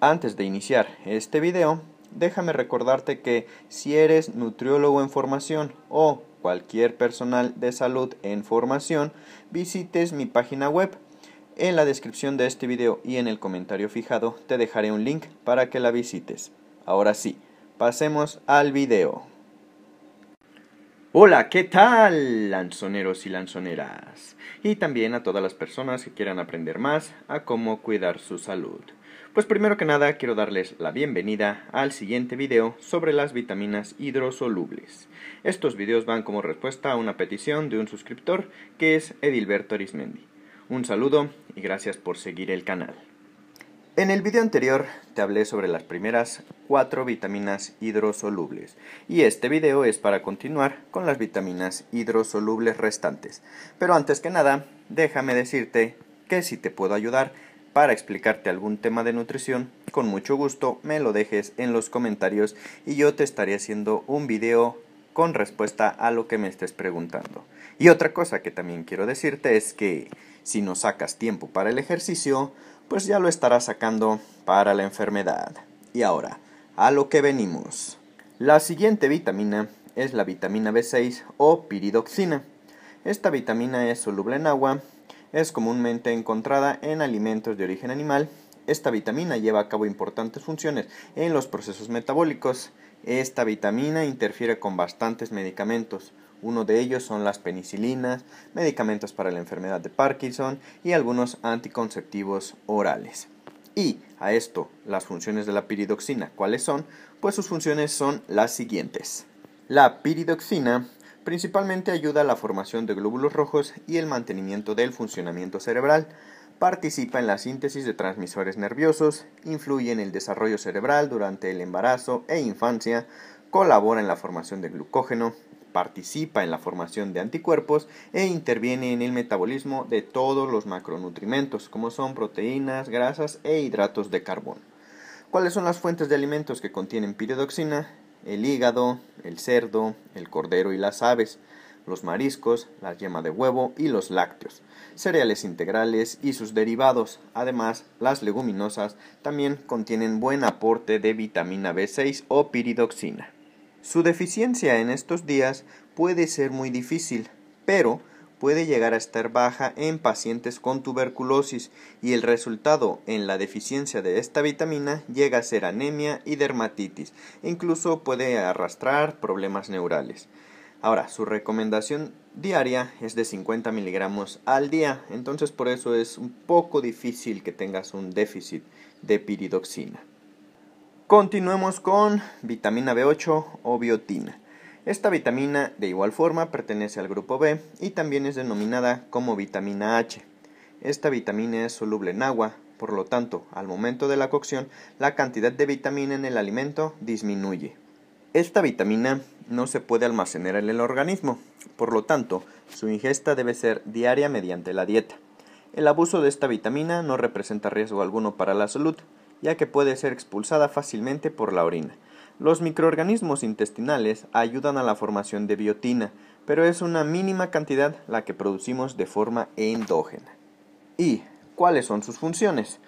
Antes de iniciar este video, déjame recordarte que si eres nutriólogo en formación o cualquier personal de salud en formación, visites mi página web. En la descripción de este video y en el comentario fijado te dejaré un link para que la visites. Ahora sí, pasemos al video. Hola, ¿qué tal, lanzoneros y lanzoneras? Y también a todas las personas que quieran aprender más a cómo cuidar su salud. Pues primero que nada quiero darles la bienvenida al siguiente video sobre las vitaminas hidrosolubles. Estos videos van como respuesta a una petición de un suscriptor que es Edilberto Arismendi. Un saludo y gracias por seguir el canal. En el video anterior te hablé sobre las primeras cuatro vitaminas hidrosolubles y este video es para continuar con las vitaminas hidrosolubles restantes. Pero antes que nada, déjame decirte que si te puedo ayudar para explicarte algún tema de nutrición, con mucho gusto me lo dejes en los comentarios y yo te estaré haciendo un video con respuesta a lo que me estés preguntando. Y otra cosa que también quiero decirte es que si no sacas tiempo para el ejercicio, pues ya lo estará sacando para la enfermedad. Y ahora, a lo que venimos. La siguiente vitamina es la vitamina B6 o piridoxina. Esta vitamina es soluble en agua, es comúnmente encontrada en alimentos de origen animal. Esta vitamina lleva a cabo importantes funciones en los procesos metabólicos esta vitamina interfiere con bastantes medicamentos. Uno de ellos son las penicilinas, medicamentos para la enfermedad de Parkinson y algunos anticonceptivos orales. Y a esto, las funciones de la piridoxina, ¿cuáles son? Pues sus funciones son las siguientes. La piridoxina principalmente ayuda a la formación de glóbulos rojos y el mantenimiento del funcionamiento cerebral participa en la síntesis de transmisores nerviosos, influye en el desarrollo cerebral durante el embarazo e infancia, colabora en la formación de glucógeno, participa en la formación de anticuerpos e interviene en el metabolismo de todos los macronutrimentos, como son proteínas, grasas e hidratos de carbono. ¿Cuáles son las fuentes de alimentos que contienen piridoxina? El hígado, el cerdo, el cordero y las aves, los mariscos, la yema de huevo y los lácteos cereales integrales y sus derivados. Además, las leguminosas también contienen buen aporte de vitamina B6 o piridoxina. Su deficiencia en estos días puede ser muy difícil, pero puede llegar a estar baja en pacientes con tuberculosis y el resultado en la deficiencia de esta vitamina llega a ser anemia y dermatitis e incluso puede arrastrar problemas neurales. Ahora, su recomendación diaria es de 50 miligramos al día. Entonces por eso es un poco difícil que tengas un déficit de piridoxina. Continuemos con vitamina B8 o biotina. Esta vitamina de igual forma pertenece al grupo B y también es denominada como vitamina H. Esta vitamina es soluble en agua, por lo tanto, al momento de la cocción, la cantidad de vitamina en el alimento disminuye. Esta vitamina no se puede almacenar en el organismo, por lo tanto, su ingesta debe ser diaria mediante la dieta. El abuso de esta vitamina no representa riesgo alguno para la salud, ya que puede ser expulsada fácilmente por la orina. Los microorganismos intestinales ayudan a la formación de biotina, pero es una mínima cantidad la que producimos de forma endógena. ¿Y cuáles son sus funciones?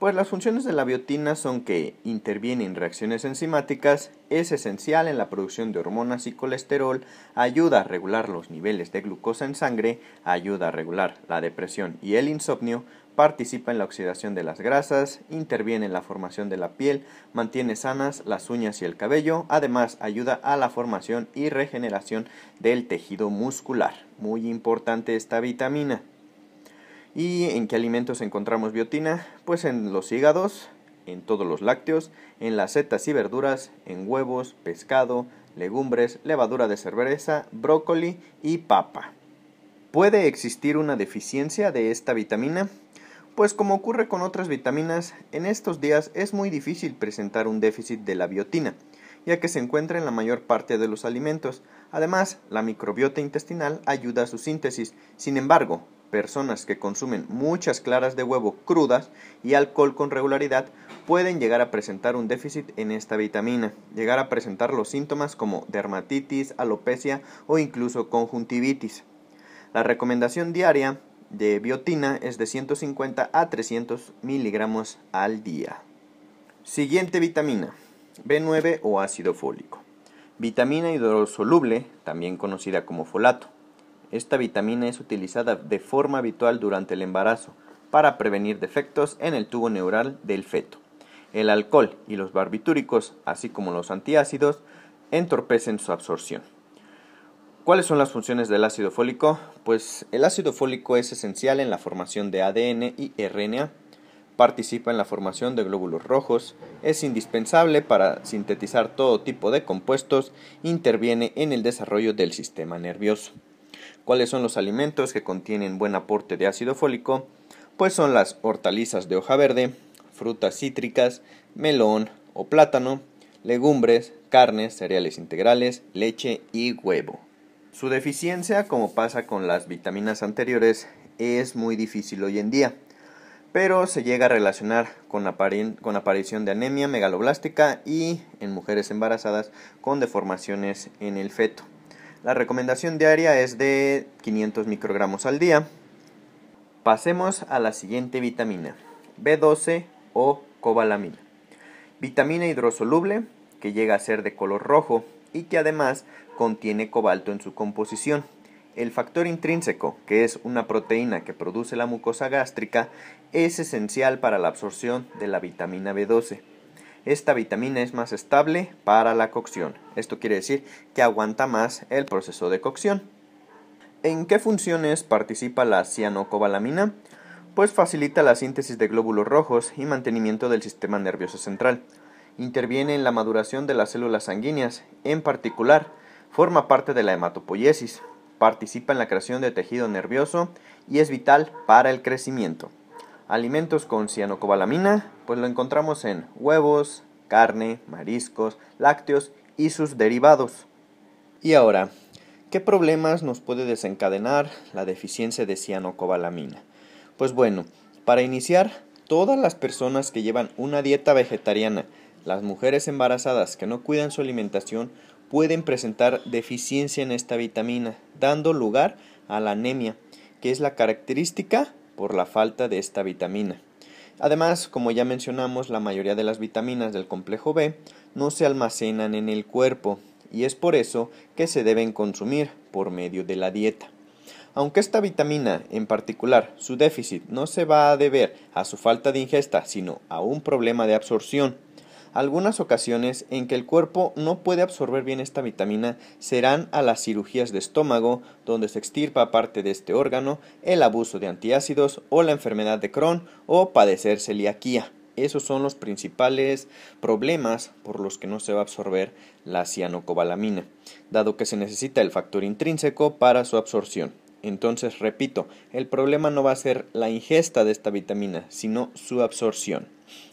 Pues las funciones de la biotina son que interviene en reacciones enzimáticas, es esencial en la producción de hormonas y colesterol, ayuda a regular los niveles de glucosa en sangre, ayuda a regular la depresión y el insomnio, participa en la oxidación de las grasas, interviene en la formación de la piel, mantiene sanas las uñas y el cabello, además ayuda a la formación y regeneración del tejido muscular. Muy importante esta vitamina. ¿Y en qué alimentos encontramos biotina? Pues en los hígados, en todos los lácteos, en las setas y verduras, en huevos, pescado, legumbres, levadura de cerveza, brócoli y papa. ¿Puede existir una deficiencia de esta vitamina? Pues como ocurre con otras vitaminas, en estos días es muy difícil presentar un déficit de la biotina, ya que se encuentra en la mayor parte de los alimentos. Además, la microbiota intestinal ayuda a su síntesis. Sin embargo, personas que consumen muchas claras de huevo crudas y alcohol con regularidad pueden llegar a presentar un déficit en esta vitamina, llegar a presentar los síntomas como dermatitis, alopecia o incluso conjuntivitis. La recomendación diaria de biotina es de 150 a 300 miligramos al día. Siguiente vitamina, B9 o ácido fólico. Vitamina hidrosoluble, también conocida como folato esta vitamina es utilizada de forma habitual durante el embarazo para prevenir defectos en el tubo neural del feto. El alcohol y los barbitúricos, así como los antiácidos, entorpecen su absorción. ¿Cuáles son las funciones del ácido fólico? Pues el ácido fólico es esencial en la formación de ADN y RNA, participa en la formación de glóbulos rojos, es indispensable para sintetizar todo tipo de compuestos, interviene en el desarrollo del sistema nervioso. ¿Cuáles son los alimentos que contienen buen aporte de ácido fólico? Pues son las hortalizas de hoja verde, frutas cítricas, melón o plátano, legumbres, carnes, cereales integrales, leche y huevo. Su deficiencia, como pasa con las vitaminas anteriores, es muy difícil hoy en día, pero se llega a relacionar con, con aparición de anemia megaloblástica y en mujeres embarazadas con deformaciones en el feto. La recomendación diaria es de 500 microgramos al día. Pasemos a la siguiente vitamina, B12 o cobalamina. Vitamina hidrosoluble que llega a ser de color rojo y que además contiene cobalto en su composición. El factor intrínseco, que es una proteína que produce la mucosa gástrica, es esencial para la absorción de la vitamina B12 esta vitamina es más estable para la cocción. Esto quiere decir que aguanta más el proceso de cocción. ¿En qué funciones participa la cianocobalamina? Pues facilita la síntesis de glóbulos rojos y mantenimiento del sistema nervioso central. Interviene en la maduración de las células sanguíneas, en particular, forma parte de la hematopoiesis, participa en la creación de tejido nervioso y es vital para el crecimiento. Alimentos con cianocobalamina, pues lo encontramos en huevos, carne, mariscos, lácteos y sus derivados. Y ahora, ¿qué problemas nos puede desencadenar la deficiencia de cianocobalamina? Pues bueno, para iniciar, todas las personas que llevan una dieta vegetariana, las mujeres embarazadas que no cuidan su alimentación, pueden presentar deficiencia en esta vitamina, dando lugar a la anemia, que es la característica por la falta de esta vitamina. Además, como ya mencionamos, la mayoría de las vitaminas del complejo B no se almacenan en el cuerpo y es por eso que se deben consumir por medio de la dieta. Aunque esta vitamina, en particular su déficit, no se va a deber a su falta de ingesta, sino a un problema de absorción, algunas ocasiones en que el cuerpo no puede absorber bien esta vitamina serán a las cirugías de estómago, donde se extirpa parte de este órgano, el abuso de antiácidos o la enfermedad de Crohn o padecer celiaquía. Esos son los principales problemas por los que no se va a absorber la cianocobalamina, dado que se necesita el factor intrínseco para su absorción. Entonces, repito, el problema no va a ser la ingesta de esta vitamina, sino su absorción.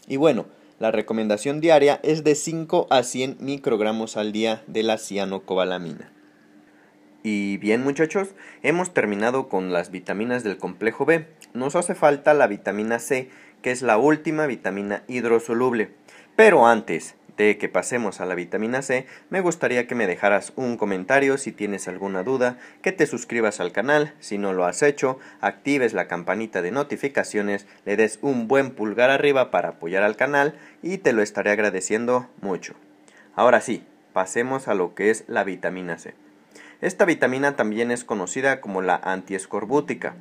Y bueno, la recomendación diaria es de 5 a 100 microgramos al día de la cianocobalamina. Y bien muchachos, hemos terminado con las vitaminas del complejo B. Nos hace falta la vitamina C, que es la última vitamina hidrosoluble. Pero antes, de que pasemos a la vitamina C, me gustaría que me dejaras un comentario si tienes alguna duda, que te suscribas al canal si no lo has hecho, actives la campanita de notificaciones, le des un buen pulgar arriba para apoyar al canal y te lo estaré agradeciendo mucho. Ahora sí, pasemos a lo que es la vitamina C. Esta vitamina también es conocida como la antiescorbútica.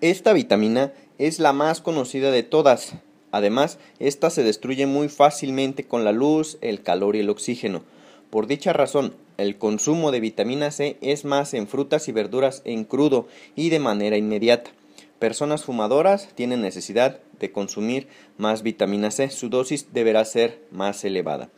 Esta vitamina es la más conocida de todas, Además, esta se destruye muy fácilmente con la luz, el calor y el oxígeno. Por dicha razón, el consumo de vitamina C es más en frutas y verduras en crudo y de manera inmediata. Personas fumadoras tienen necesidad de consumir más vitamina C. Su dosis deberá ser más elevada.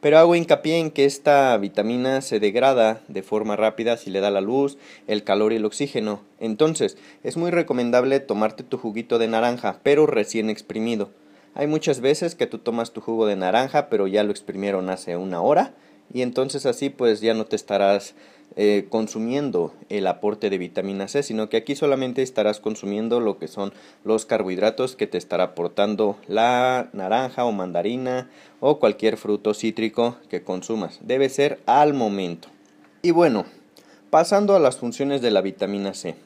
Pero hago hincapié en que esta vitamina se degrada de forma rápida si le da la luz, el calor y el oxígeno. Entonces, es muy recomendable tomarte tu juguito de naranja, pero recién exprimido. Hay muchas veces que tú tomas tu jugo de naranja, pero ya lo exprimieron hace una hora y entonces así pues ya no te estarás eh, consumiendo el aporte de vitamina C, sino que aquí solamente estarás consumiendo lo que son los carbohidratos que te estará aportando la naranja o mandarina o cualquier fruto cítrico que consumas. Debe ser al momento. Y bueno, pasando a las funciones de la vitamina C.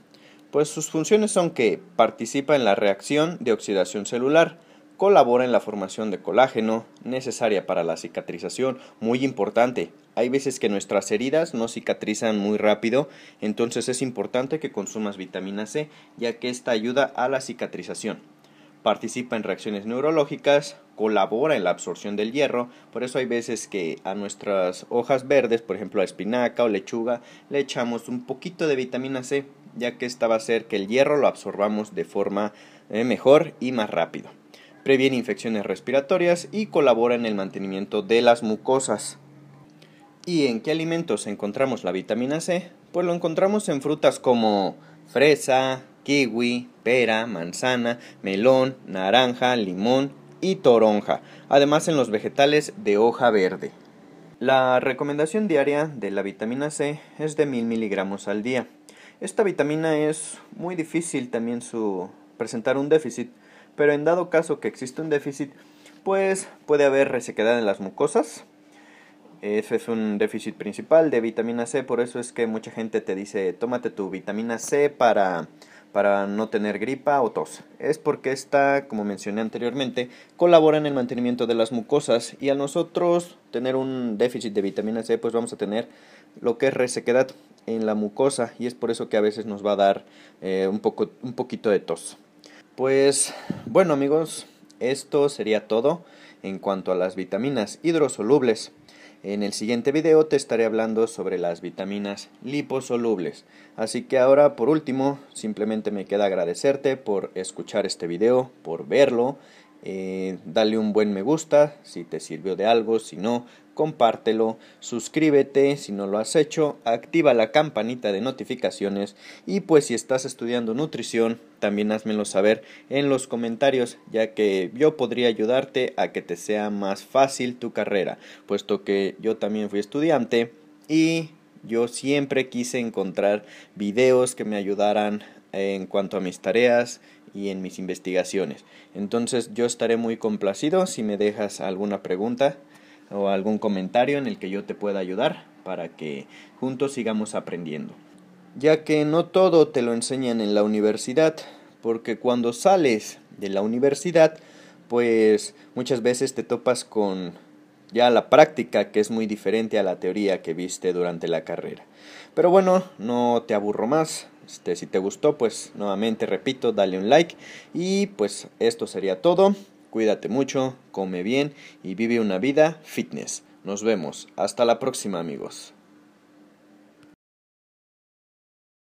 Pues sus funciones son que participa en la reacción de oxidación celular, colabora en la formación de colágeno necesaria para la cicatrización, muy importante. Hay veces que nuestras heridas no cicatrizan muy rápido, entonces es importante que consumas vitamina C, ya que esta ayuda a la cicatrización. Participa en reacciones neurológicas, colabora en la absorción del hierro, por eso hay veces que a nuestras hojas verdes, por ejemplo a espinaca o lechuga, le echamos un poquito de vitamina C, ya que esta va a hacer que el hierro lo absorbamos de forma eh, mejor y más rápido previene infecciones respiratorias y colabora en el mantenimiento de las mucosas. ¿Y en qué alimentos encontramos la vitamina C? Pues lo encontramos en frutas como fresa, kiwi, pera, manzana, melón, naranja, limón y toronja, además en los vegetales de hoja verde. La recomendación diaria de la vitamina C es de 1000 miligramos al día. Esta vitamina es muy difícil también su presentar un déficit, pero en dado caso que existe un déficit, pues puede haber resequedad en las mucosas. Ese es un déficit principal de vitamina C, por eso es que mucha gente te dice, tómate tu vitamina C para, para no tener gripa o tos. Es porque esta, como mencioné anteriormente, colabora en el mantenimiento de las mucosas y a nosotros tener un déficit de vitamina C, pues vamos a tener lo que es resequedad en la mucosa y es por eso que a veces nos va a dar eh, un, poco, un poquito de tos. Pues bueno amigos, esto sería todo en cuanto a las vitaminas hidrosolubles. En el siguiente video te estaré hablando sobre las vitaminas liposolubles. Así que ahora por último, simplemente me queda agradecerte por escuchar este video, por verlo eh, dale un buen me gusta si te sirvió de algo, si no, compártelo, suscríbete si no lo has hecho, activa la campanita de notificaciones y pues si estás estudiando nutrición, también házmelo saber en los comentarios, ya que yo podría ayudarte a que te sea más fácil tu carrera, puesto que yo también fui estudiante y yo siempre quise encontrar videos que me ayudaran en cuanto a mis tareas en mis investigaciones. Entonces yo estaré muy complacido si me dejas alguna pregunta o algún comentario en el que yo te pueda ayudar para que juntos sigamos aprendiendo. Ya que no todo te lo enseñan en la universidad, porque cuando sales de la universidad, pues muchas veces te topas con ya la práctica, que es muy diferente a la teoría que viste durante la carrera. Pero bueno, no te aburro más. Este, si te gustó, pues nuevamente repito, dale un like. Y pues esto sería todo. Cuídate mucho, come bien y vive una vida fitness. Nos vemos. Hasta la próxima amigos.